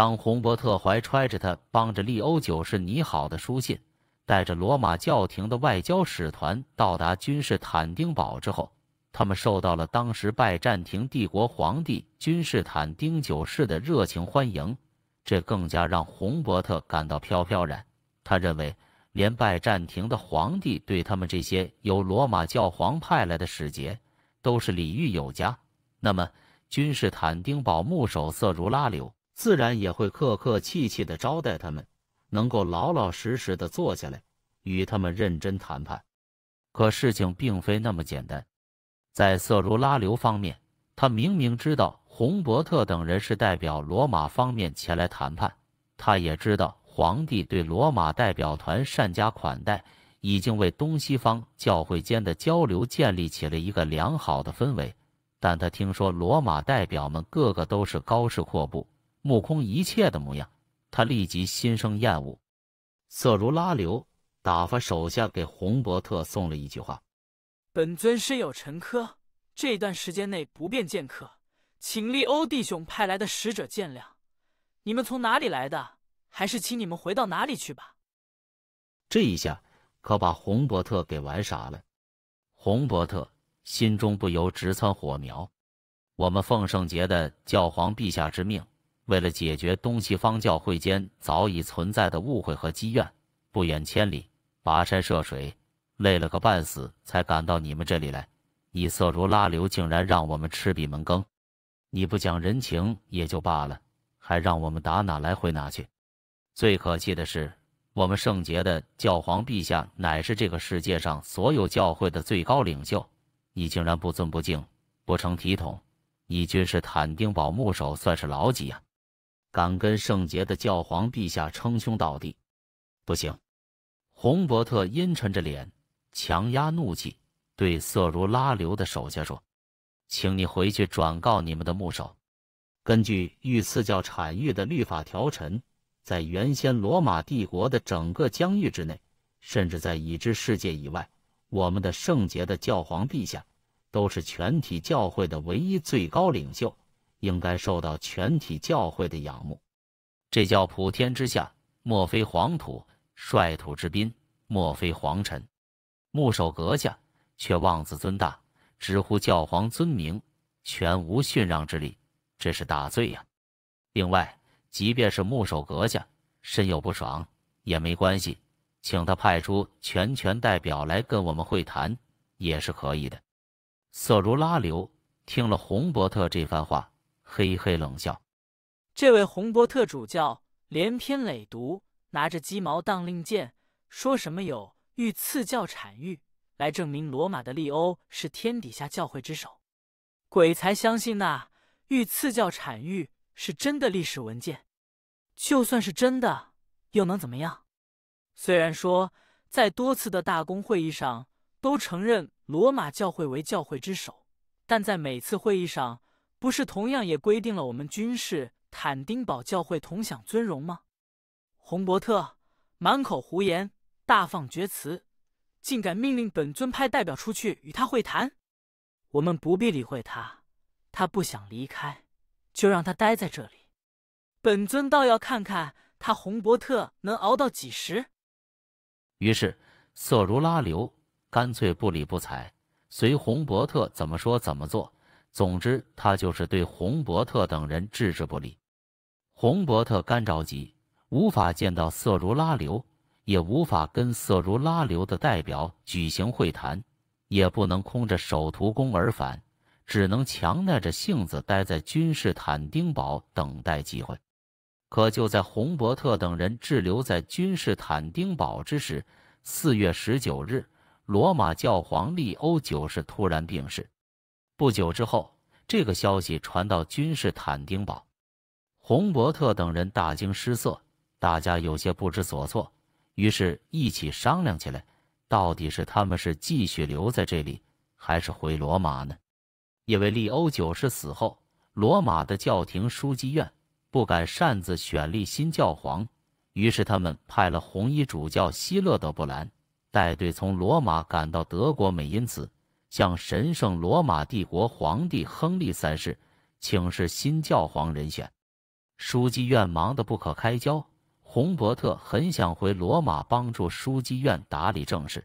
当洪伯特怀揣着他帮着利欧九世拟好的书信，带着罗马教廷的外交使团到达君士坦丁堡之后，他们受到了当时拜占庭帝国皇帝君士坦丁九世的热情欢迎。这更加让洪伯特感到飘飘然。他认为，连拜占庭的皇帝对他们这些由罗马教皇派来的使节都是礼遇有加。那么，君士坦丁堡牧首色如拉流。自然也会客客气气的招待他们，能够老老实实的坐下来与他们认真谈判。可事情并非那么简单。在色如拉流方面，他明明知道洪伯特等人是代表罗马方面前来谈判，他也知道皇帝对罗马代表团善加款待，已经为东西方教会间的交流建立起了一个良好的氛围。但他听说罗马代表们个个都是高士阔步。目空一切的模样，他立即心生厌恶。色如拉流打发手下给洪伯特送了一句话：“本尊身有沉疴，这段时间内不便见客，请利欧弟兄派来的使者见谅。你们从哪里来的？还是请你们回到哪里去吧。”这一下可把洪伯特给玩傻了。洪伯特心中不由直窜火苗：“我们奉圣洁的教皇陛下之命。”为了解决东西方教会间早已存在的误会和积怨，不远千里，跋山涉水，累了个半死，才赶到你们这里来。你色如拉流，竟然让我们吃闭门羹！你不讲人情也就罢了，还让我们打哪来回哪去。最可气的是，我们圣洁的教皇陛下乃是这个世界上所有教会的最高领袖，你竟然不尊不敬，不成体统！你君士坦丁堡牧首算是老几呀？敢跟圣洁的教皇陛下称兄道弟？不行！洪伯特阴沉着脸，强压怒气，对色如拉流的手下说：“请你回去转告你们的牧首，根据御赐教产域的律法条陈，在原先罗马帝国的整个疆域之内，甚至在已知世界以外，我们的圣洁的教皇陛下都是全体教会的唯一最高领袖。”应该受到全体教会的仰慕，这叫普天之下莫非黄土，率土之滨莫非皇臣。木守阁下却妄自尊大，直呼教皇尊名，全无逊让之力，这是大罪呀！另外，即便是木守阁下身有不爽，也没关系，请他派出全权代表来跟我们会谈也是可以的。色如拉流听了洪伯特这番话。嘿嘿冷笑，这位洪伯特主教连篇累牍，拿着鸡毛当令箭，说什么有御赐教产育，来证明罗马的利欧是天底下教会之首，鬼才相信那御赐教产育是真的历史文件。就算是真的，又能怎么样？虽然说在多次的大公会议上都承认罗马教会为教会之首，但在每次会议上。不是同样也规定了我们军事坦丁堡教会同享尊荣吗？洪伯特满口胡言，大放厥词，竟敢命令本尊派代表出去与他会谈。我们不必理会他，他不想离开，就让他待在这里。本尊倒要看看他洪伯特能熬到几时。于是，色如拉流干脆不理不睬，随洪伯特怎么说怎么做。总之，他就是对洪伯特等人置之不理。洪伯特干着急，无法见到色如拉流，也无法跟色如拉流的代表举行会谈，也不能空着手徒功而返，只能强耐着性子待在君士坦丁堡等待机会。可就在洪伯特等人滞留在君士坦丁堡之时，四月十九日，罗马教皇利欧九世突然病逝。不久之后，这个消息传到君士坦丁堡，洪伯特等人大惊失色，大家有些不知所措，于是一起商量起来：到底是他们是继续留在这里，还是回罗马呢？因为利欧九世死后，罗马的教廷枢机院不敢擅自选立新教皇，于是他们派了红衣主教希勒德布兰带队从罗马赶到德国美因茨。向神圣罗马帝国皇帝亨利三世请示新教皇人选，枢机院忙得不可开交。洪伯特很想回罗马帮助枢机院打理政事，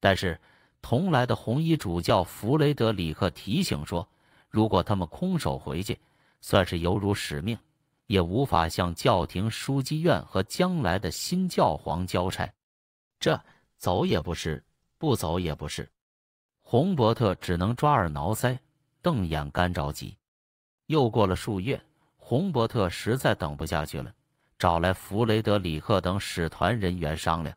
但是同来的红衣主教弗雷德里克提醒说，如果他们空手回去，算是犹如使命，也无法向教廷枢机院和将来的新教皇交差。这走也不是，不走也不是。洪伯特只能抓耳挠腮、瞪眼干着急。又过了数月，洪伯特实在等不下去了，找来弗雷德里克等使团人员商量：“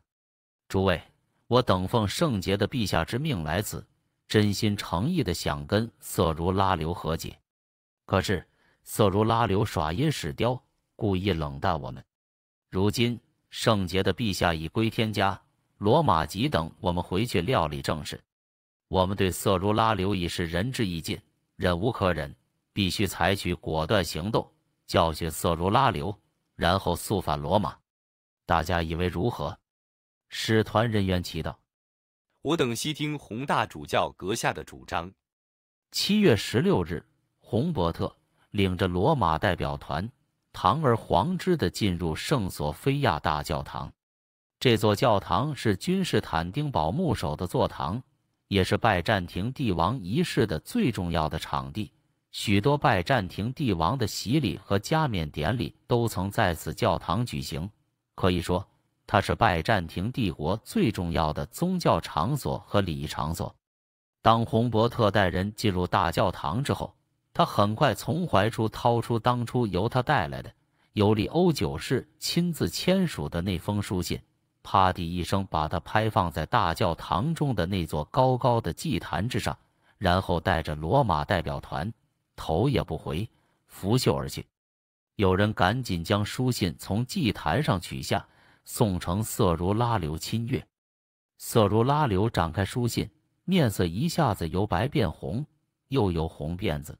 诸位，我等奉圣洁的陛下之命来此，真心诚意的想跟色如拉流和解。可是色如拉流耍阴使刁，故意冷淡我们。如今圣洁的陛下已归天家，罗马吉等我们回去料理政事。”我们对色卢拉流已是仁至义尽，忍无可忍，必须采取果断行动，教训色卢拉流，然后速返罗马。大家以为如何？使团人员祈祷。我等悉听洪大主教阁下的主张。”七月十六日，洪伯特领着罗马代表团，堂而皇之地进入圣索菲亚大教堂。这座教堂是君士坦丁堡牧首的座堂。也是拜占庭帝王仪式的最重要的场地，许多拜占庭帝王的洗礼和加冕典礼都曾在此教堂举行。可以说，它是拜占庭帝国最重要的宗教场所和礼仪场所。当洪伯特带人进入大教堂之后，他很快从怀处掏出当初由他带来的尤利欧九世亲自签署的那封书信。啪地一声，把他拍放在大教堂中的那座高高的祭坛之上，然后带着罗马代表团，头也不回，拂袖而去。有人赶紧将书信从祭坛上取下。宋城色如拉流亲阅，色如拉流展开书信，面色一下子由白变红，又由红变紫。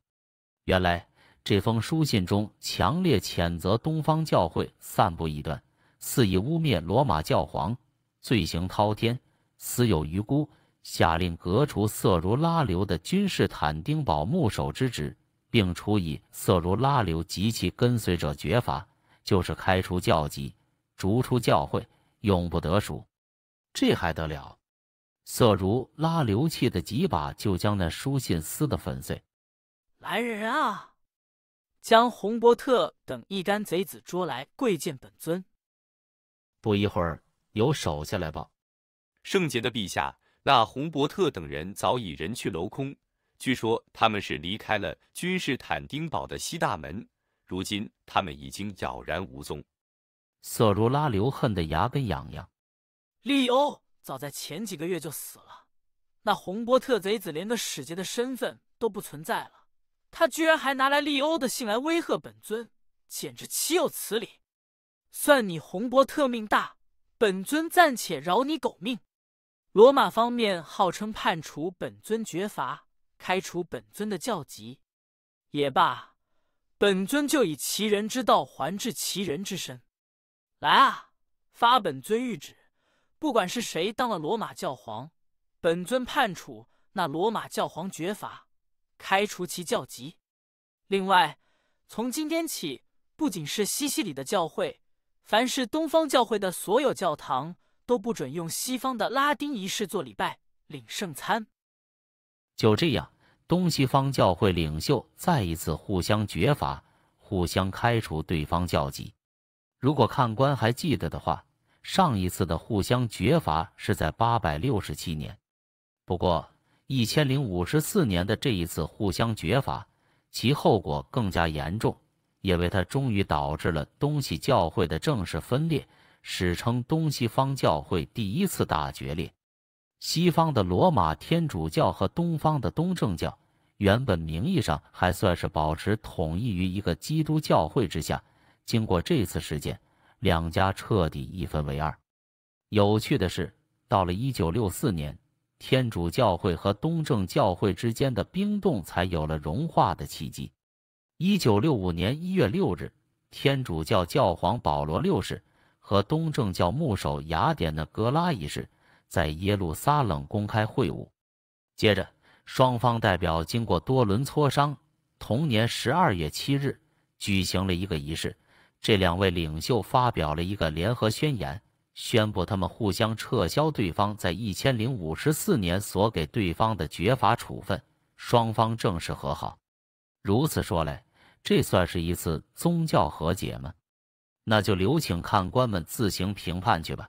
原来这封书信中强烈谴责东方教会散布异端。肆意污蔑罗马教皇，罪行滔天，死有余辜。下令革除色如拉流的君士坦丁堡牧首之职，并处以色如拉流及其跟随者绝罚，就是开除教籍，逐出教会，永不得赎。这还得了？色如拉流气的几把就将那书信撕得粉碎。来人啊，将洪伯特等一干贼子捉来，跪见本尊。不一会儿，有手下来报，圣洁的陛下，那洪伯特等人早已人去楼空。据说他们是离开了君士坦丁堡的西大门，如今他们已经杳然无踪。瑟罗拉流恨得牙根痒痒。利欧早在前几个月就死了，那洪伯特贼子连个使节的身份都不存在了，他居然还拿来利欧的信来威吓本尊，简直岂有此理！算你洪博特命大，本尊暂且饶你狗命。罗马方面号称判处本尊绝罚，开除本尊的教籍，也罢，本尊就以其人之道还治其人之身。来啊，发本尊谕旨，不管是谁当了罗马教皇，本尊判处那罗马教皇绝罚，开除其教籍。另外，从今天起，不仅是西西里的教会。凡是东方教会的所有教堂都不准用西方的拉丁仪式做礼拜、领圣餐。就这样，东西方教会领袖再一次互相绝罚，互相开除对方教籍。如果看官还记得的话，上一次的互相绝罚是在八百六十七年。不过，一千零五十四年的这一次互相绝罚，其后果更加严重。因为它终于导致了东西教会的正式分裂，史称东西方教会第一次大决裂。西方的罗马天主教和东方的东正教原本名义上还算是保持统一于一个基督教会之下，经过这次事件，两家彻底一分为二。有趣的是，到了1964年，天主教会和东正教会之间的冰冻才有了融化的契机。一九六五年一月六日，天主教教皇保罗六世和东正教牧首雅典的格拉一世在耶路撒冷公开会晤。接着，双方代表经过多轮磋商，同年十二月七日举行了一个仪式。这两位领袖发表了一个联合宣言，宣布他们互相撤销对方在一千零五十四年所给对方的绝罚处分，双方正式和好。如此说来，这算是一次宗教和解吗？那就留请看官们自行评判去吧。